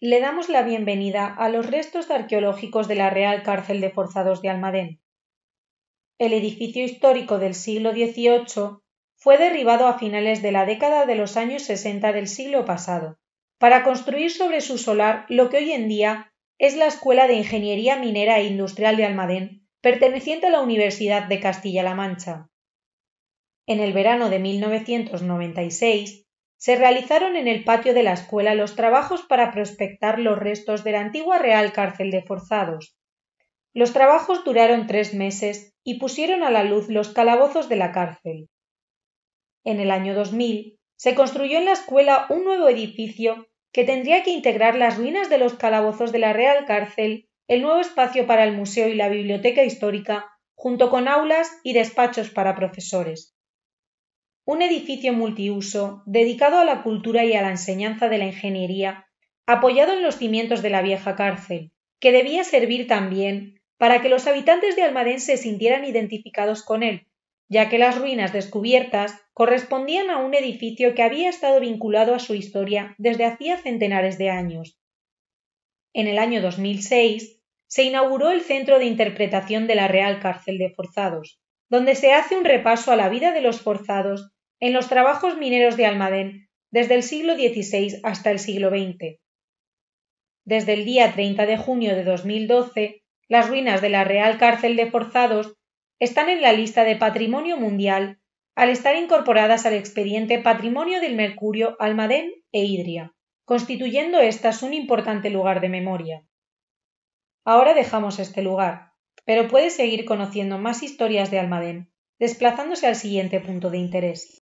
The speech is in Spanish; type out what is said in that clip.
Le damos la bienvenida a los restos arqueológicos de la Real Cárcel de Forzados de Almadén. El edificio histórico del siglo XVIII fue derribado a finales de la década de los años 60 del siglo pasado, para construir sobre su solar lo que hoy en día es la Escuela de Ingeniería Minera e Industrial de Almadén, perteneciente a la Universidad de Castilla-La Mancha. En el verano de 1996, se realizaron en el patio de la escuela los trabajos para prospectar los restos de la antigua Real Cárcel de Forzados. Los trabajos duraron tres meses y pusieron a la luz los calabozos de la cárcel. En el año 2000 se construyó en la escuela un nuevo edificio que tendría que integrar las ruinas de los calabozos de la Real Cárcel, el nuevo espacio para el museo y la biblioteca histórica, junto con aulas y despachos para profesores un edificio multiuso dedicado a la cultura y a la enseñanza de la ingeniería, apoyado en los cimientos de la vieja cárcel, que debía servir también para que los habitantes de Almadén se sintieran identificados con él, ya que las ruinas descubiertas correspondían a un edificio que había estado vinculado a su historia desde hacía centenares de años. En el año 2006 se inauguró el Centro de Interpretación de la Real Cárcel de Forzados, donde se hace un repaso a la vida de los forzados en los trabajos mineros de Almadén desde el siglo XVI hasta el siglo XX. Desde el día 30 de junio de 2012, las ruinas de la Real Cárcel de Forzados están en la lista de Patrimonio Mundial al estar incorporadas al expediente Patrimonio del Mercurio, Almadén e Idria, constituyendo estas un importante lugar de memoria. Ahora dejamos este lugar, pero puede seguir conociendo más historias de Almadén, desplazándose al siguiente punto de interés.